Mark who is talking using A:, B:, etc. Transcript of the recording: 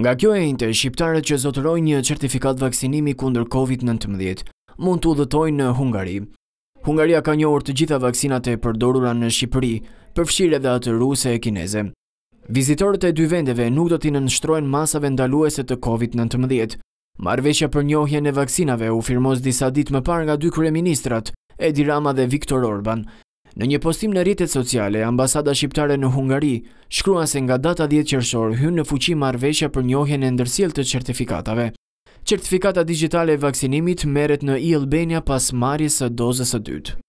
A: Nga kjo e inte, shqiptarët që zotëroj një certifikat vaksinimi kundër COVID-19 mund të udhëtojnë në Hungari. Hungaria ka njohur të gjitha vaksinat e përdorura në Shqipëri, përfshirë edhe atë ruse e kineze. Vizitorët e dy vendeve nuk do t'i nështrojnë masave ndaluese të COVID-19. Marveshja për njohje në vaksinave u firmos disa dit më par nga dy kreministrat, Edi Rama dhe Viktor Orban, Në një postim në rritet sociale, ambasada shqiptare në Hungari shkrua se nga data 10 qërshor hynë në fuqi marveshja për njohjen e ndërsil të certifikatave. Certifikata digitale e vaksinimit meret në e Albania pas marjes së dozës së dytë.